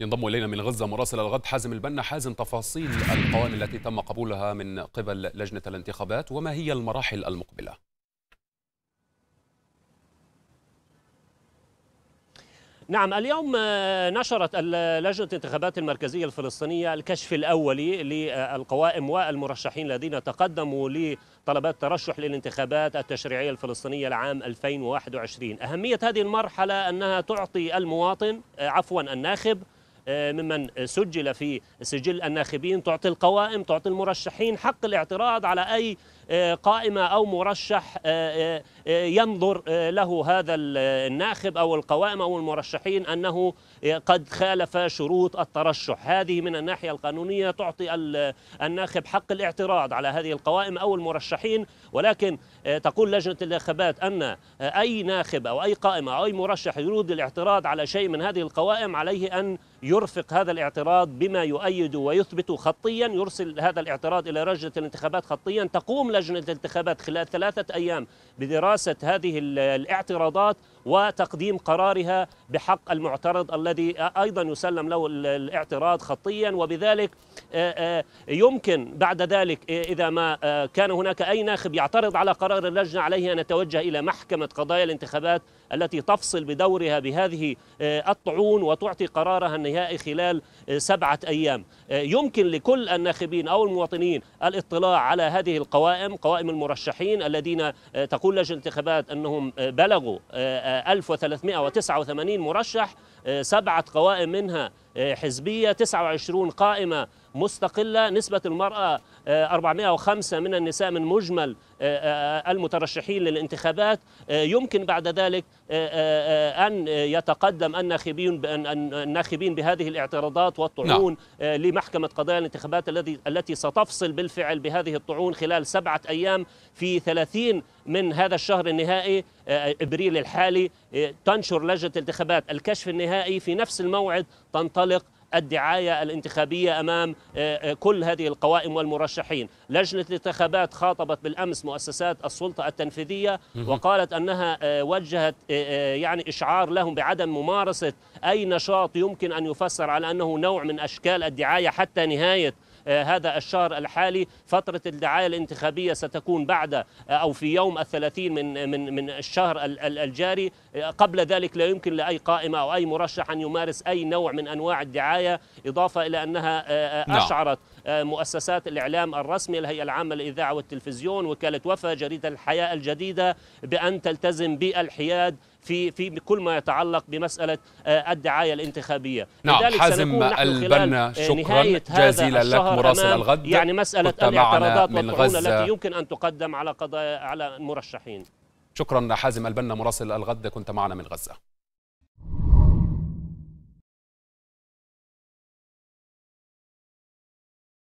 ينضم إلينا من غزة مراسل الغد حازم البنا حازم تفاصيل القوانين التي تم قبولها من قبل لجنة الانتخابات وما هي المراحل المقبلة نعم اليوم نشرت لجنة الانتخابات المركزية الفلسطينية الكشف الأولي للقوائم والمرشحين الذين تقدموا لطلبات ترشح للانتخابات التشريعية الفلسطينية لعام 2021 أهمية هذه المرحلة أنها تعطي المواطن عفوا الناخب آه، ممن سجل في سجل الناخبين تعطي القوائم تعطي المرشحين حق الاعتراض على أي آه، قائمة أو مرشح آه، آه، ينظر له هذا الناخب أو القوائم أو المرشحين أنه قد خالف شروط الترشح هذه من الناحية القانونية تعطي الناخب حق الاعتراض على هذه القوائم أو المرشحين ولكن تقول لجنة الانتخابات أن أي ناخب أو أي قائمة أو أي مرشح يريد الاعتراض على شيء من هذه القوائم عليه أن يرفق هذا الاعتراض بما يؤيد ويثبت خطيا يرسل هذا الاعتراض إلى لجنة الانتخابات خطيا تقوم لجنة الانتخابات خلال ثلاثة أيام بدراسة هذه الاعتراضات وتقديم قرارها بحق المعترض الذي أيضا يسلم له الاعتراض خطيا وبذلك آه، آه، يمكن بعد ذلك آه، إذا ما كان هناك أي ناخب يعترض على قرار اللجنة عليه أن يتوجه إلى محكمة قضايا الانتخابات التي تفصل بدورها بهذه آه، الطعون وتعطي قرارها النهائي خلال آه، سبعة أيام آه، يمكن لكل الناخبين أو المواطنين الاطلاع على هذه القوائم قوائم المرشحين الذين تقول لجنة الانتخابات أنهم بلغوا 1389 مرشح سبعة قوائم منها حزبية 29 قائمة مستقلة نسبة المرأة 405 آه، من النساء من مجمل آه، آه، المترشحين للانتخابات يمكن بعد ذلك أن يتقدم الناخبين الناخبين بهذه الاعتراضات والطعون نعم. لمحكمة قضايا الانتخابات الذي التي ستفصل بالفعل بهذه الطعون خلال سبعة أيام في 30 من هذا الشهر النهائي ابريل الحالي تنشر لجنه الانتخابات الكشف النهائي في نفس الموعد تنطلق الدعاية الانتخابية أمام آه، آه، كل هذه القوائم والمرشحين لجنة الانتخابات خاطبت بالأمس مؤسسات السلطة التنفيذية وقالت أنها آه، وجهت يعني إشعار لهم بعدم ممارسة أي نشاط يمكن أن يفسر على أنه نوع من أشكال الدعاية حتى نهاية آه، هذا الشهر الحالي فترة الدعاية الانتخابية ستكون بعد آه، أو في يوم الثلاثين من آه، من من الشهر الجاري قبل ذلك لا يمكن لأي قائمة أو أي مرشح أن يمارس أي نوع من أنواع الدعاية إضافة إلى أنها نعم. أشعرت مؤسسات الإعلام الرسمي الهيئة العامة للإذاعة والتلفزيون وكالة وفا جريدة الحياة الجديدة بأن تلتزم بالحياد في في كل ما يتعلق بمساله آه، الدعايه الانتخابيه نعم حازم البنا آه، شكرا جزيلا لك مراسل الغد يعني مساله الاعتراضات غزة التي يمكن ان تقدم على قضايا على المرشحين شكرا حازم البنا مراسل الغد كنت معنا من غزه